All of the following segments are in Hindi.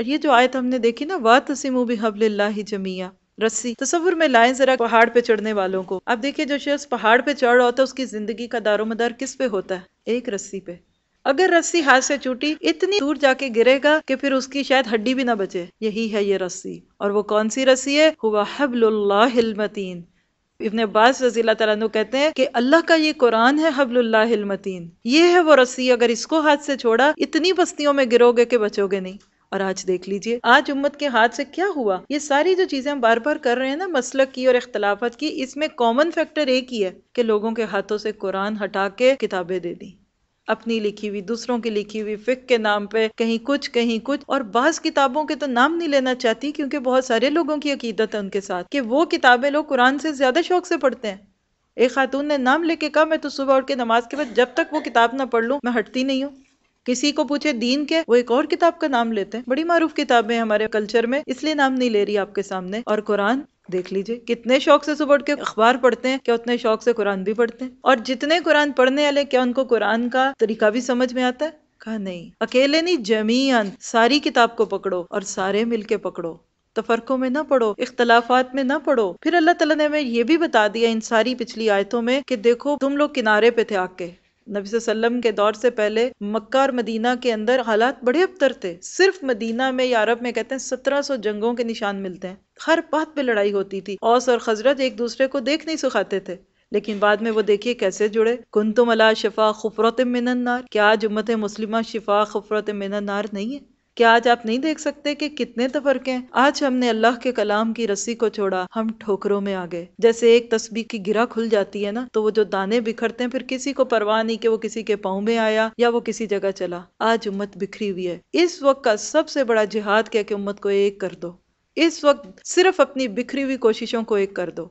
और ये जो आयत हमने देखी ना वह सिमू भी हबल्ला जमिया रस्सी तस्वुर में लाएं जरा पहाड़ पे चढ़ने वालों को आप देखिए जो शख्स पहाड़ पे चढ़ रहा होता है उसकी जिंदगी का दारोमदार किस पे होता है एक रस्सी पे अगर रस्सी हाथ से छूटी इतनी दूर जाके गिरेगा कि फिर उसकी शायद हड्डी भी ना बचे यही है ये रस्सी और वो कौन सी रस्सी है हुआ हबलमतीन इबन अब्बास रजी तु कहते हैं कि अल्लाह का ये कुरान है हबलमतीन ये है वो रस्सी अगर इसको हाथ से छोड़ा इतनी बस्तियों में गिरोगे कि बचोगे नहीं और आज देख लीजिए आज उम्मत के हाथ से क्या हुआ ये सारी जो चीजें हम बार बार कर रहे हैं ना मसलक की और इख्तलाफत की इसमें कॉमन फैक्टर एक ही है कि लोगों के हाथों से कुरान हटा के किताबें दे दी अपनी लिखी हुई दूसरों की लिखी हुई फिक के नाम पे कहीं कुछ कहीं कुछ और बास किताबों के तो नाम नहीं लेना चाहती क्योंकि बहुत सारे लोगों की अकीदत है उनके साथ कि वो किताबें लोग कुरान से ज़्यादा शौक से पढ़ते हैं एक खातून ने नाम लेके कहा मैं तो सुबह उठ के नमाज के बाद जब तक वो किताब ना पढ़ लूँ मैं हटती नहीं हूँ किसी को पूछे दीन के वो एक और किताब का नाम लेते हैं बड़ी मारूफ किताबें हमारे कल्चर में इसलिए नाम नहीं ले रही आपके सामने और कुरान देख लीजिए कितने शौक से सुबह के अखबार पढ़ते हैं क्या उतने शौक से कुरान भी पढ़ते हैं और जितने कुरान पढ़ने वाले क्या उनको कुरान का तरीका भी समझ में आता है कहा नहीं अकेले नहीं जमीन सारी किताब को पकड़ो और सारे मिलके पकड़ो तफरकों में ना पढ़ो इख्तलाफात में ना पढ़ो फिर अल्लाह तला ने हमें यह भी बता दिया इन सारी पिछली आयतों में कि देखो तुम लोग किनारे पे थे आके नबी वसल्लम के दौर से पहले मक्का और मदीना के अंदर हालात बड़े अबतर थे सिर्फ मदीना में या अरब में कहते हैं सत्रह सौ जंगों के निशान मिलते हैं हर बात पे लड़ाई होती थी औस और खजरत एक दूसरे को देख नहीं सुखाते थे लेकिन बाद में वो देखिए कैसे जुड़े कुन तुम अला शिफा खफरत मिनन्नार क्या आज उम्मत मुस्लिमा शिफा मिनन मिनन्नार नहीं है क्या आज आप नहीं देख सकते कि कितने तफरके हैं आज हमने अल्लाह के कलाम की रस्सी को छोड़ा हम ठोकरों में आ गए जैसे एक तस्बी की गिरा खुल जाती है ना तो वो जो दाने बिखरते हैं फिर किसी को परवाह नहीं कि वो किसी के पाँव में आया या वो किसी जगह चला आज उम्मत बिखरी हुई है इस वक्त का सबसे बड़ा जिहाद क्या कि उम्मत को एक कर दो इस वक्त सिर्फ अपनी बिखरी हुई कोशिशों को एक कर दो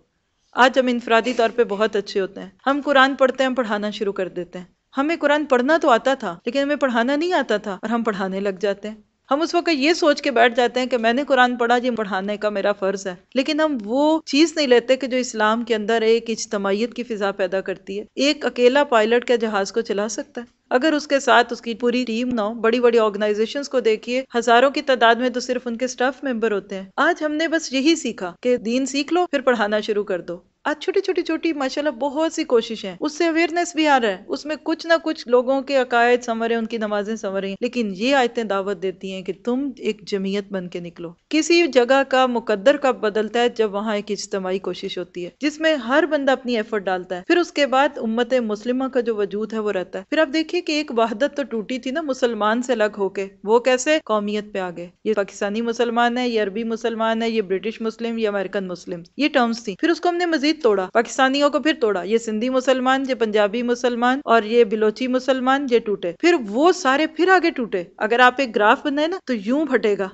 आज हम इनफरादी तौर पर बहुत अच्छे होते हैं हम कुरान पढ़ते हैं पढ़ाना शुरू कर देते हैं हमें कुरान पढ़ना तो आता था लेकिन हमें पढ़ाना नहीं आता था और हम पढ़ाने लग जाते हैं हम उस वक्त ये सोच के बैठ जाते हैं कि मैंने कुरान पढ़ा जी पढ़ाने का मेरा फ़र्ज़ है लेकिन हम वो चीज़ नहीं लेते कि जो इस्लाम के अंदर एक इज्तमाहीत की फ़िज़ा पैदा करती है एक अकेला पायलट क्या जहाज़ को चला सकता है अगर उसके साथ उसकी पूरी टीम ना हो बड़ी बड़ी ऑर्गेनाइजेशंस को देखिए हजारों की तादाद में तो सिर्फ उनके स्टाफ मेंबर होते हैं आज हमने बस यही सीखा कि दीन सीख लो फिर पढ़ाना शुरू कर दो आज छोटी छोटी छोटी माशाला बहुत सी कोशिश है उससे अवेयरनेस भी आ रहा है उसमें कुछ ना कुछ लोगों के अकायद संवर उनकी नमाजें संवर रही लेकिन ये आयतें दावत देती हैं कि तुम एक जमीयत बन के निकलो किसी जगह का मुकदर कब बदलता है जब वहाँ एक इज्तमाही कोशिश होती है जिसमें हर बंदा अपनी एफर्ट डालता है फिर उसके बाद उम्मत मुस्लिमों का जो वजूद है वो रहता है फिर आप देखिए कि एक वहादत तो टूटी थी ना मुसलमान से अलग होके वो कैसे कौमियत पे आ गए ये पाकिस्तानी मुसलमान है ये अरबी मुसलमान है ये ब्रिटिश मुस्लिम ये अमेरिकन मुस्लिम ये टर्म्स थी फिर उसको हमने मजीद तोड़ा पाकिस्तानियों को फिर तोड़ा ये सिंधी मुसलमान ये पंजाबी मुसलमान और ये बिलोची मुसलमान ये टूटे फिर वो सारे फिर आगे टूटे अगर आप एक ग्राफ बनाए ना तो यूं फटेगा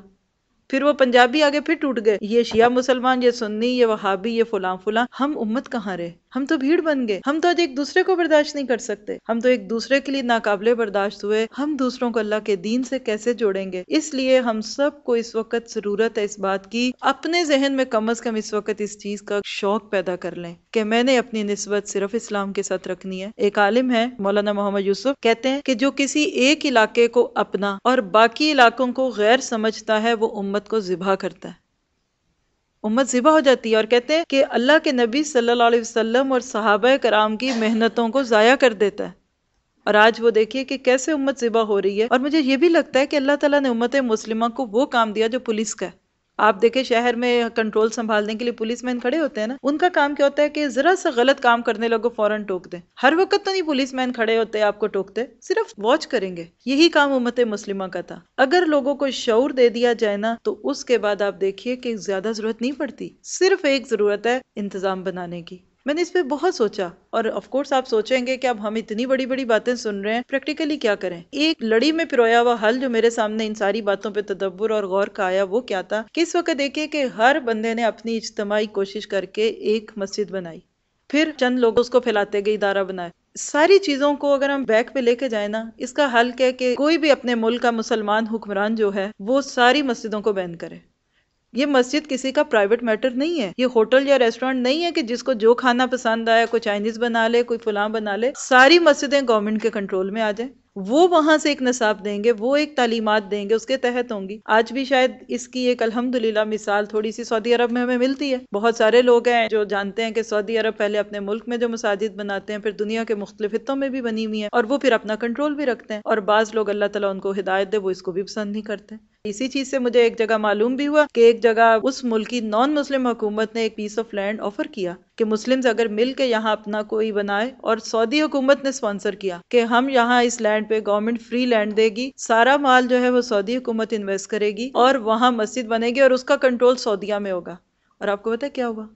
फिर वो पंजाबी आगे फिर टूट गए ये शिया मुसलमान ये सुन्नी ये वहाबी ये फुलां फुलां हम उम्मत कहाँ रहे हम तो भीड़ बन गए हम तो आज एक दूसरे को बर्दाश्त नहीं कर सकते हम तो एक दूसरे के लिए नाकाबले बर्दाश्त हुए हम दूसरों को अल्लाह के दीन से कैसे जोड़ेंगे इसलिए हम सबको इस वक्त जरूरत है इस बात की अपने जहन में कम अज कम इस वक्त इस चीज का शौक पैदा कर लें कि मैंने अपनी नस्बत सिर्फ इस्लाम के साथ रखनी है एक आलिम है मौलाना मोहम्मद यूसुफ कहते हैं कि जो किसी एक इलाके को अपना और बाकी इलाकों को गैर समझता है वो उम्मत को जिबा करता है उम्मत ज़िबा हो जाती है और कहते हैं कि अल्लाह के नबी सल्लल्लाहु अलैहि वसल्लम और सहाब कराम की मेहनतों को ज़ाया कर देता है और आज वो देखिए कि कैसे उम्मत ज़िबा हो रही है और मुझे ये भी लगता है कि अल्लाह ताला ने उम्मत मुस्लिमा को वो काम दिया जो पुलिस का है आप देखे शहर में कंट्रोल संभालने के लिए पुलिसमैन खड़े होते हैं ना उनका काम क्या होता है कि जरा सा गलत काम करने लोगों को फौरन टोक दे हर वक्त तो नहीं पुलिसमैन खड़े होते आपको टोकते सिर्फ वॉच करेंगे यही काम उम्मत मुस्लिमा का था अगर लोगों को शौर दे दिया जाए ना तो उसके बाद आप देखिए कि ज्यादा जरूरत नहीं पड़ती सिर्फ एक जरूरत है इंतजाम बनाने की मैंने इस पर बहुत सोचा और ऑफ कोर्स आप सोचेंगे कि अब हम इतनी बड़ी बड़ी बातें सुन रहे हैं प्रैक्टिकली क्या करें एक लड़ी में पिरोया हुआ हल जो मेरे सामने इन सारी बातों पर तदब्बर और गौर का आया वो क्या था किस वक्त देखे कि हर बंदे ने अपनी इज्तमाही कोशिश करके एक मस्जिद बनाई फिर चंद लोग उसको फैलाते गए इदारा बनाए सारी चीज़ों को अगर हम बैक पे लेके जाए ना इसका हल क्या कि कोई भी अपने मुल्क का मुसलमान हुक्मरान जो है वो सारी मस्जिदों को बैन करे ये मस्जिद किसी का प्राइवेट मैटर नहीं है ये होटल या रेस्टोरेंट नहीं है कि जिसको जो खाना पसंद आया कोई चाइनीज बना ले कोई फलां बना ले सारी मस्जिदें गवर्नमेंट के कंट्रोल में आ जाए वो वहां से एक नसाब देंगे वो एक तालीमत देंगे उसके तहत होंगी आज भी शायद इसकी एक अलहमदुल्ला मिसाल थोड़ी सी सऊदी अरब में हमें मिलती है बहुत सारे लोग हैं जो जानते हैं कि सऊदी अरब पहले अपने मुल्क में जो मसाजिद बनाते हैं फिर दुनिया के मुख्तलि हितों में भी बनी हुई है और वो फिर अपना कंट्रोल भी रखते हैं और बाज लोग अल्लाह तला उनको हिदायत दे वो इसको भी पसंद नहीं करते इसी चीज से मुझे एक जगह मालूम भी हुआ कि एक जगह उस मुल्क की नॉन मुस्लिम हुकूमत ने एक पीस ऑफ लैंड ऑफर किया कि मुस्लिम्स अगर मिल के यहाँ अपना कोई बनाए और सऊदी हुकूमत ने स्पॉन्सर किया कि हम यहाँ इस लैंड पे गवर्नमेंट फ्री लैंड देगी सारा माल जो है वो सऊदी हुकूमत इन्वेस्ट करेगी और वहाँ मस्जिद बनेगी और उसका कंट्रोल सऊदिया में होगा और आपको पता क्या हुआ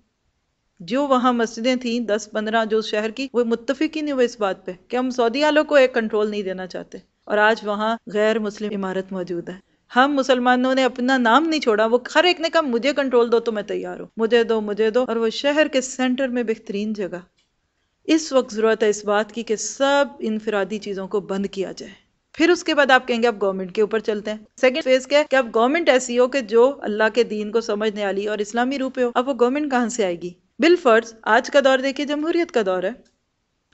जो वहाँ मस्जिदें थी दस पंद्रह जो शहर की वो मुतफिक ही नहीं हुए इस बात पे कि हम सऊदी वालों को एक कंट्रोल नहीं देना चाहते और आज वहाँ गैर मुस्लिम इमारत मौजूद है हम मुसलमानों ने अपना नाम नहीं छोड़ा वो हर एक ने कहा मुझे कंट्रोल दो तो मैं तैयार हूँ मुझे दो मुझे दो और वो शहर के सेंटर में बेहतरीन जगह इस वक्त ज़रूरत है इस बात की कि सब इनफरादी चीज़ों को बंद किया जाए फिर उसके बाद आप कहेंगे आप गवर्नमेंट के ऊपर चलते हैं सेकंड फेज क्या है कि आप गवर्नमेंट ऐसी हो कि जो अल्लाह के दीन को समझने वाली और इस्लामी रूप हो अब वो गवर्नमेंट कहाँ से आएगी बिल फर्ज आज का दौर देखिए जमहूरियत का दौर है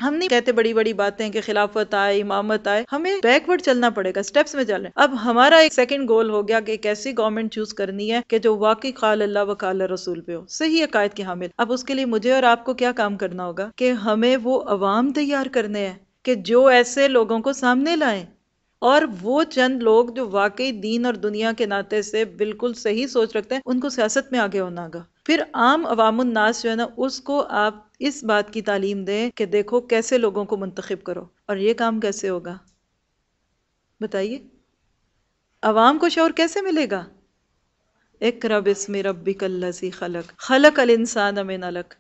हम नहीं कहते बड़ी बड़ी बातें कि खिलाफत आए इमामत आए हमें बैकवर्ड चलना पड़ेगा स्टेप्स में चलें अब हमारा एक सेकंड गोल हो गया कि एक ऐसी गवर्नमेंट चूज करनी है कि जो वाकई ख़ाल अल्लाह व खाल रसूल पे हो सही अकायद के हामिल अब उसके लिए मुझे और आपको क्या काम करना होगा कि हमें वो अवाम तैयार करने हैं कि जो ऐसे लोगों को सामने लाए और वो चंद लोग जो वाकई दीन और दुनिया के नाते से बिल्कुल सही सोच रखते हैं उनको सियासत में आगे होना होगा फिर आम अवामनास जो है ना उसको आप इस बात की तालीम दें कि देखो कैसे लोगों को मंतखब करो और ये काम कैसे होगा बताइए आवाम को शोर कैसे मिलेगा एक रब इसमें रबी कल्लसी खलक खलक अल इंसान अमिन अलख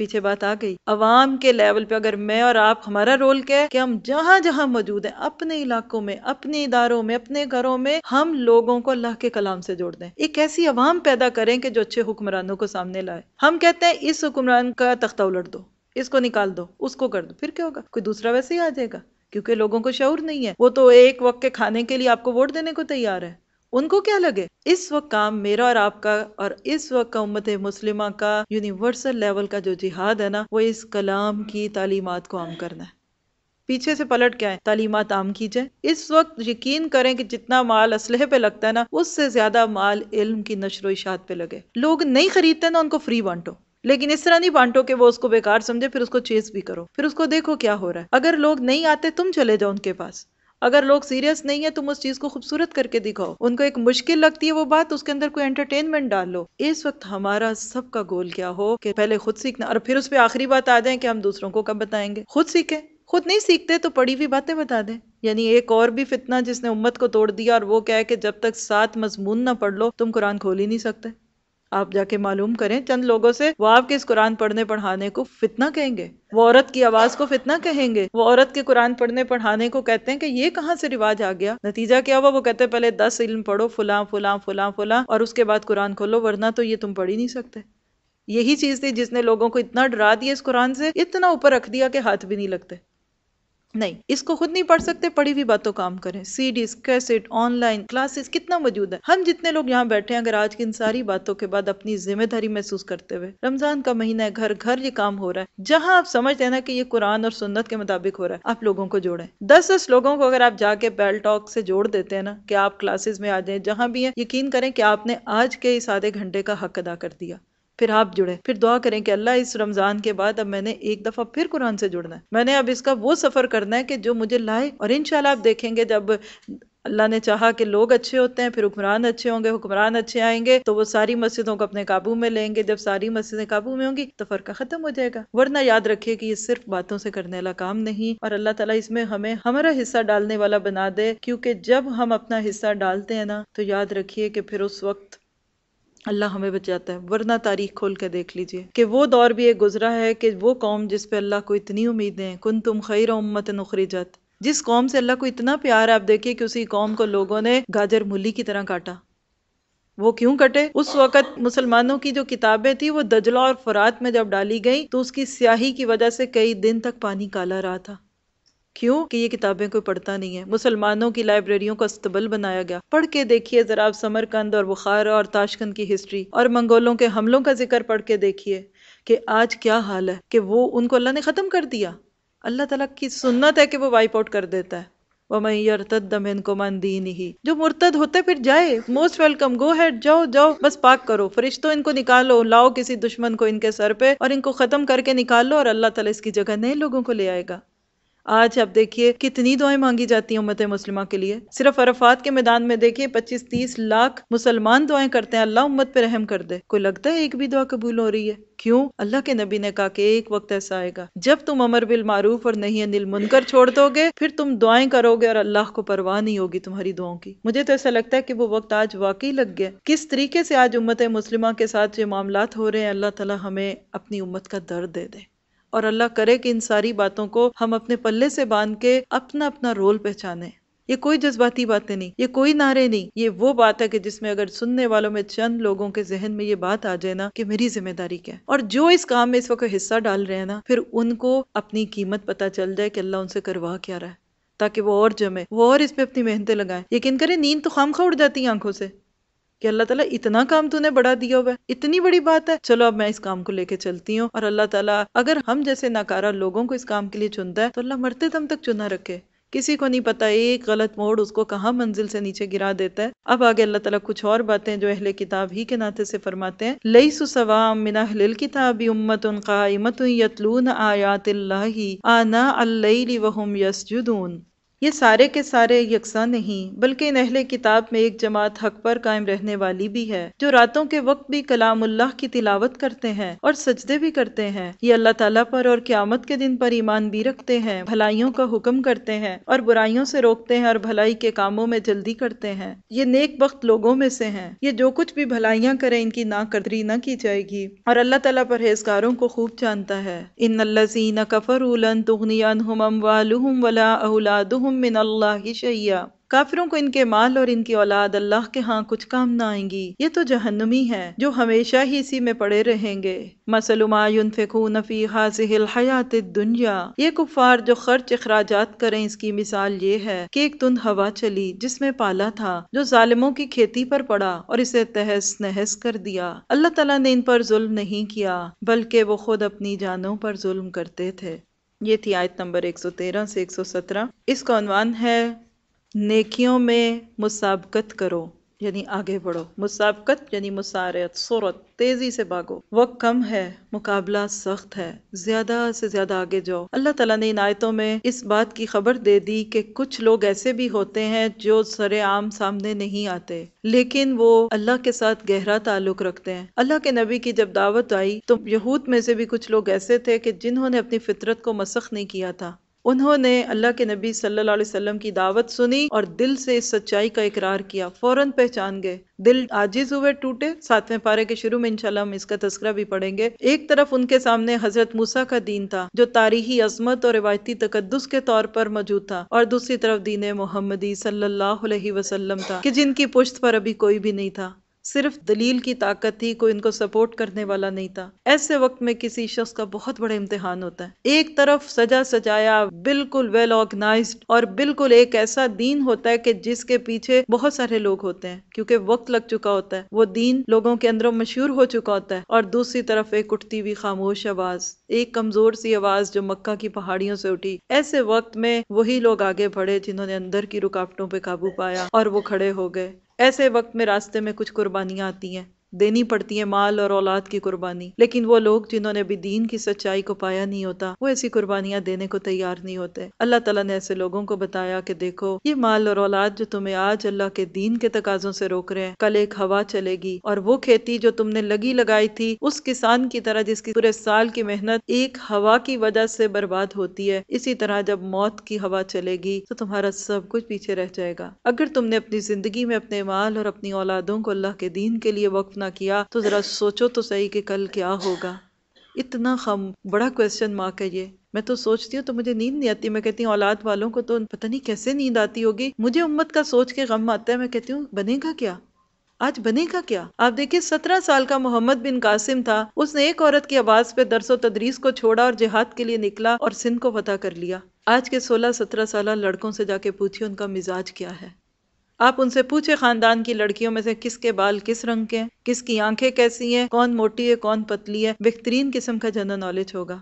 पीछे बात आ गई अवाम के लेवल पे अगर मैं और आप हमारा रोल क्या है कि हम जहाँ जहाँ मौजूद है अपने इलाकों में अपने इदारों में अपने घरों में हम लोगों को अल्लाह के कलाम से जोड़ दें एक ऐसी अवाम पैदा करें कि जो अच्छे हुक्मरानों को सामने लाए हम कहते हैं इस हुक्मरान का तख्ता उलट दो इसको निकाल दो उसको कर दो फिर क्या होगा कोई दूसरा वैसे ही आ जाएगा क्योंकि लोगों को शौर नहीं है वो तो एक वक्त के खाने के लिए आपको वोट देने को तैयार है उनको क्या लगे इस वक्त काम मेरा और आपका और इस वक्त का उम्मत मुस्लिमा का यूनिवर्सल लेवल का जो जिहाद है ना वो इस कलाम की तालीमत को आम करना है पीछे से पलट के आए तालीमत आम की जाए इस वक्त यकीन करें कि जितना माल असलहे पे लगता है ना उससे ज्यादा माल इल्म की नशर इशात पे लगे लोग नहीं खरीदते ना उनको फ्री बांटो लेकिन इस तरह नहीं बांटो कि वो उसको बेकार समझे फिर उसको चेस भी करो फिर उसको देखो क्या हो रहा है अगर लोग नहीं आते तुम चले जाओ उनके पास अगर लोग सीरियस नहीं है तुम उस चीज को खूबसूरत करके दिखाओ उनको एक मुश्किल लगती है वो बात तो उसके अंदर कोई एंटरटेनमेंट डाल लो इस वक्त हमारा सबका गोल क्या हो कि पहले खुद सीखना और फिर उस पर आखिरी बात आ जाए कि हम दूसरों को कब बताएंगे खुद सीखे खुद नहीं सीखते तो पढ़ी हुई बातें बता दें यानी एक और भी फितना जिसने उम्मत को तोड़ दिया और वो क्या है कि जब तक सात मजमून ना पढ़ लो तुम कुरान खोल ही नहीं सकते आप जाके मालूम करें चंद लोगों से वो आपके इस कुरान पढ़ने पढ़ाने को फितना कहेंगे वो औरत की आवाज़ को फितना कहेंगे वो औरत के कुरान पढ़ने पढ़ाने को कहते हैं कि ये कहाँ से रिवाज आ गया नतीजा क्या हुआ वो कहते हैं पहले दस इल्म पढ़ो फुला फुला फुला फुला और उसके बाद कुरान खोलो वरना तो ये तुम पढ़ ही नहीं सकते यही चीज़ थी जिसने लोगों को इतना डरा दिया इस कुरान से इतना ऊपर रख दिया कि हाथ भी नहीं लगते नहीं इसको खुद नहीं पढ़ सकते पढ़ी हुई बातों काम करें सीडीज कैसेट ऑनलाइन क्लासेस कितना मौजूद है हम जितने लोग यहाँ बैठे हैं अगर आज की इन सारी बातों के बाद अपनी जिम्मेदारी महसूस करते हुए रमजान का महीना है घर घर ये काम हो रहा है जहाँ आप समझते हैं ना कि ये कुरान और सुन्नत के मुताबिक हो रहा है आप लोगों को जोड़े दस दस लोगों को अगर आप जाके बेल टॉक से जोड़ देते हैं ना कि आप क्लासेस में आ जाए जहाँ भी है यकीन करें कि आपने आज के इस आधे घंटे का हक अदा कर दिया फिर आप जुड़े फिर दुआ करें कि अल्लाह इस रमज़ान के बाद अब मैंने एक दफ़ा फिर कुरान से जुड़ना है मैंने अब इसका वो सफ़र करना है कि जो मुझे लाए और इन आप देखेंगे जब अल्लाह ने चाहा कि लोग अच्छे होते हैं फिर हुक्मरान अच्छे होंगे हुक्मरान अच्छे आएंगे तो वो सारी मस्जिदों को अपने काबू में लेंगे जब सारी मस्जिदें काबू में होंगी तो फर्क खत्म हो जाएगा वरना याद रखिए कि ये सिर्फ बातों से करने वाला काम नहीं और अल्लाह ताला इसमें हमें हमारा हिस्सा डालने वाला बना दे क्योंकि जब हम अपना हिस्सा डालते हैं ना तो याद रखिए कि फिर उस वक्त अल्लाह हमें बचाता है वरना तारीख खोल कर देख लीजिए कि वो दौर भी एक गुजरा है कि वो कौम जिस पे अल्लाह को इतनी उम्मीदें कुन तुम खैर उम्मत नखरीजत जिस कौम से अल्लाह को इतना प्यार आप देखिए कि उसी कौम को लोगों ने गाजर मूली की तरह काटा वो क्यों कटे उस वक़्त मुसलमानों की जो किताबें थी वो दजला और फरात में जब डाली गई तो उसकी स्याही की वजह से कई दिन तक पानी काला रहा था क्यों कि ये किताबें कोई पढ़ता नहीं है मुसलमानों की लाइब्रेरियों का अस्तबल बनाया गया पढ़ के देखिए ज़रा आप समरकंद और बुखार और ताशकंद की हिस्ट्री और मंगोलों के हमलों का जिक्र पढ़ के देखिए कि आज क्या हाल है कि वो उनको अल्लाह ने ख़त्म कर दिया अल्लाह तला की सुन्नत है कि वो वाइप आउट कर देता है वमन को मन दीन ही जो मुर्तद होता फिर जाए मोस्ट वेलकम गो हैड जाओ जाओ बस पाक करो फरिश्तों इनको निकालो लाओ किसी दुश्मन को इनके सर पे और इनको ख़त्म करके निकालो और अल्लाह ताला इसकी जगह नए लोगों को ले आएगा आज आप देखिए कितनी दुआएं मांगी जाती हैं उम्मत मुस्लिमा के लिए सिर्फ अरफात के मैदान में देखिए 25-30 लाख मुसलमान दुआएं करते हैं अल्लाह उम्मत पर रहम कर दे कोई लगता है एक भी दुआ कबूल हो रही है क्यों अल्लाह के नबी ने कहा कि एक वक्त ऐसा आएगा जब तुम अमर बिल मारूफ और नहीं अनिल मुनकर छोड़ दोगे फिर तुम दुआएं करोगे और अल्लाह को परवाह नहीं होगी तुम्हारी दुआओं की मुझे तो ऐसा लगता है कि वो वक्त आज वाकई लग गया किस तरीके से आज उम्मत मुस्लिमा के साथ जो मामला हो रहे हैं अल्लाह तला हमें अपनी उम्मत का दर्द दे दे और अल्लाह करे कि इन सारी बातों को हम अपने पल्ले से बांध के अपना अपना रोल पहचाने ये कोई जज्बाती बातें नहीं ये कोई नारे नहीं ये वो बात है कि जिसमें अगर सुनने वालों में चंद लोगों के जहन में ये बात आ जाए ना कि मेरी जिम्मेदारी क्या है और जो इस काम में इस वक्त हिस्सा डाल रहे हैं ना फिर उनको अपनी कीमत पता चल जाए कि अल्लाह उनसे करवा क्या रहा है ताकि वो और जमे वो और इस पर अपनी मेहनतें लगाएं यकीन करें नींद तो खाम खा उड़ जाती है आंखों से कि अल्लाह ताला इतना काम तूने बढ़ा दिया हुआ है इतनी बड़ी बात है चलो अब मैं इस काम को लेके चलती हूँ और अल्लाह ताला अगर हम जैसे नाकारा लोगों को इस काम के लिए चुनता है तो अल्लाह मरते दम तक चुना रखे किसी को नहीं पता एक गलत मोड़ उसको कहाँ मंजिल से नीचे गिरा देता है अब आगे अल्लाह ताला कुछ और बातें जो अहले किताब ही के नाते से फरमाते हैं लई सुसवाम मिना किताबी उम्मत कायमत यतलून आयात आना अल्लैली वहुम यसजुदून ये सारे के सारे यकसा नहीं बल्कि इन किताब में एक जमात हक पर कायम रहने वाली भी है जो रातों के वक्त भी कलामुल्लाह की तिलावत करते हैं और सजदे भी करते हैं ये अल्लाह ताला पर और क्यामत के दिन पर ईमान भी रखते हैं भलाइयों का हुक्म करते हैं और बुराइयों से रोकते हैं और भलाई के कामों में जल्दी करते हैं ये नेक वक्त लोगों में से है ये जो कुछ भी भलाइयाँ करें इनकी ना कदरी की जाएगी और अल्लाह तला परहेजगारों को खूब जानता है इन न कफर उलन तुगनियान शैया काफिरों को इनके माल और इनकी औलाद अल्लाह के हाँ कुछ काम ना आएंगी ये तो जहन्नमी है जो हमेशा ही इसी में पड़े रहेंगे मसलमायुनफिकूनफ़ी हयात दुनिया ये कुफार जो खर्च अखराज करें इसकी मिसाल ये है कि एक तुंद हवा चली जिसमें पाला था जो जालिमों की खेती पर पड़ा और इसे तहस नहस कर दिया अल्लाह तला ने इन पर जुल्म नहीं किया बल्कि वो खुद अपनी जानों पर जुल्म करते थे ये थी आयत नंबर 113 से 117 इसका अनवान है नेकियों में मुसाबकत करो यानी आगे बढ़ो मुसाबकत यानी मुसारत सूरत तेज़ी से भागो वक्त कम है मुकाबला सख्त है ज़्यादा से ज़्यादा आगे जाओ अल्लाह तला ने इन आयतों में इस बात की खबर दे दी कि कुछ लोग ऐसे भी होते हैं जो सरेआम सामने नहीं आते लेकिन वो अल्लाह के साथ गहरा ताल्लुक रखते हैं अल्लाह के नबी की जब दावत आई तो यहूद में से भी कुछ लोग ऐसे थे कि जिन्होंने अपनी फितरत को मसख नहीं किया था उन्होंने अल्लाह के नबी सल्लल्लाहु अलैहि वसल्लम की दावत सुनी और दिल से इस सच्चाई का इकरार किया फौरन पहचान गए दिल आजिज हुए टूटे सातवें पारे के शुरू में इंशाल्लाह हम इसका तस्करा भी पढ़ेंगे एक तरफ उनके सामने हजरत मूसा का दीन था जो तारीखी अजमत और रिवायती तकदस के तौर पर मौजूद था और दूसरी तरफ दीन मोहम्मदी सल्लल्लाहु अलैहि वसल्लम था कि जिनकी पुश्त पर अभी कोई भी नहीं था सिर्फ दलील की ताकत थी कोई इनको सपोर्ट करने वाला नहीं था ऐसे वक्त में किसी शख्स का बहुत बड़ा इम्तिहान होता है एक तरफ सजा सजाया बिल्कुल वेल ऑर्गेनाइज और बिल्कुल एक ऐसा दीन होता है कि जिसके पीछे बहुत सारे लोग होते हैं क्योंकि वक्त लग चुका होता है वो दीन लोगों के अंदर मशहूर हो चुका होता है और दूसरी तरफ एक उठती हुई खामोश आवाज एक कमजोर सी आवाज जो मक्का की पहाड़ियों से उठी ऐसे वक्त में वही लोग आगे बढ़े जिन्होंने अंदर की रुकावटों पर काबू पाया और वो खड़े हो गए ऐसे वक्त में रास्ते में कुछ कुर्बानियाँ आती हैं देनी पड़ती है माल और औलाद की कुर्बानी लेकिन वो लोग जिन्होंने अभी दीन की सच्चाई को पाया नहीं होता वो ऐसी कुर्बानियां देने को तैयार नहीं होते अल्लाह तला ने ऐसे लोगों को बताया कि देखो ये माल और औलाद जो तुम्हें आज अल्लाह के दीन के तकाजों से रोक रहे हैं कल एक हवा चलेगी और वो खेती जो तुमने लगी लगाई थी उस किसान की तरह जिसकी पूरे साल की मेहनत एक हवा की वजह से बर्बाद होती है इसी तरह जब मौत की हवा चलेगी तो तुम्हारा सब कुछ पीछे रह जाएगा अगर तुमने अपनी जिंदगी में अपने माल और अपनी औलादों को अल्लाह के दीन के लिए वक्त ना किया तो ज़रा सोचो तो सही कि कल क्या होगा इतना खम बड़ा क्वेश्चन माँ का ये मैं तो सोचती हूँ तो मुझे नींद नहीं आती मैं कहती हूँ औलाद वालों को तो पता नहीं कैसे नींद आती होगी मुझे उम्मत का सोच के गम आता है मैं कहती हूँ बनेगा क्या आज बनेगा क्या आप देखिए सत्रह साल का मोहम्मद बिन कासिम था उसने एक औरत की आवाज़ पे दरसो तदरीस को छोड़ा और जिहाद के लिए निकला और सिंध को फतह कर लिया आज के सोलह सत्रह साल लड़कों से जाके पूछिए उनका मिजाज क्या है आप उनसे पूछे खानदान की लड़कियों में से किसके बाल किस रंग के हैं किसकी आंखें कैसी हैं कौन मोटी है कौन पतली है बेहतरीन किस्म का जनरल नॉलेज होगा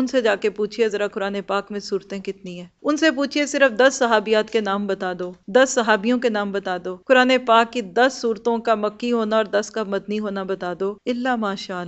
उनसे जाके पूछिए ज़रा कुरान पाक में सूरतें कितनी है उनसे पूछिए सिर्फ दस सहाबियात के नाम बता दो दस सहाबियों के नाम बता दो कुरान पाक की दस सूरतों का मक्की होना और दस का मदनी होना बता दो इल्ला माशा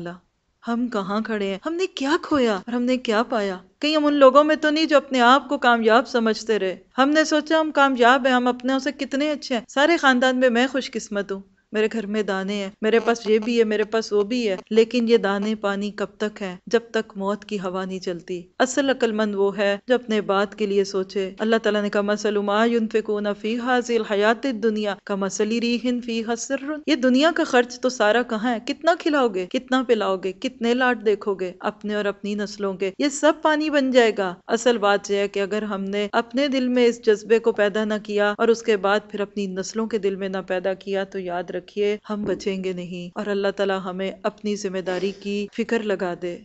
हम कहाँ खड़े हैं हमने क्या खोया और हमने क्या पाया कहीं हम उन लोगों में तो नहीं जो अपने आप को कामयाब समझते रहे हमने सोचा हम कामयाब हैं हम अपने से कितने अच्छे हैं सारे खानदान में मैं खुशकिस्मत हूँ मेरे घर में दाने हैं मेरे पास ये भी है मेरे पास वो भी है लेकिन ये दाने पानी कब तक है जब तक मौत की हवा नहीं चलती असल अक्लमंद वो है जो अपने बात के लिए सोचे अल्लाह तला ने कहा मसलुमा फी हाजिल हयात दुनिया का मसली रीहन फी हसर ये दुनिया का खर्च तो सारा कहाँ है कितना खिलाओगे कितना पिलाओगे कितने लाट देखोगे अपने और अपनी नस्लों के ये सब पानी बन जाएगा असल बात यह है कि अगर हमने अपने दिल में इस जज्बे को पैदा ना किया और उसके बाद फिर अपनी नस्लों के दिल में ना पैदा किया तो याद रख रखिए हम बचेंगे नहीं और अल्लाह ताला हमें अपनी जिम्मेदारी की फिक्र लगा दे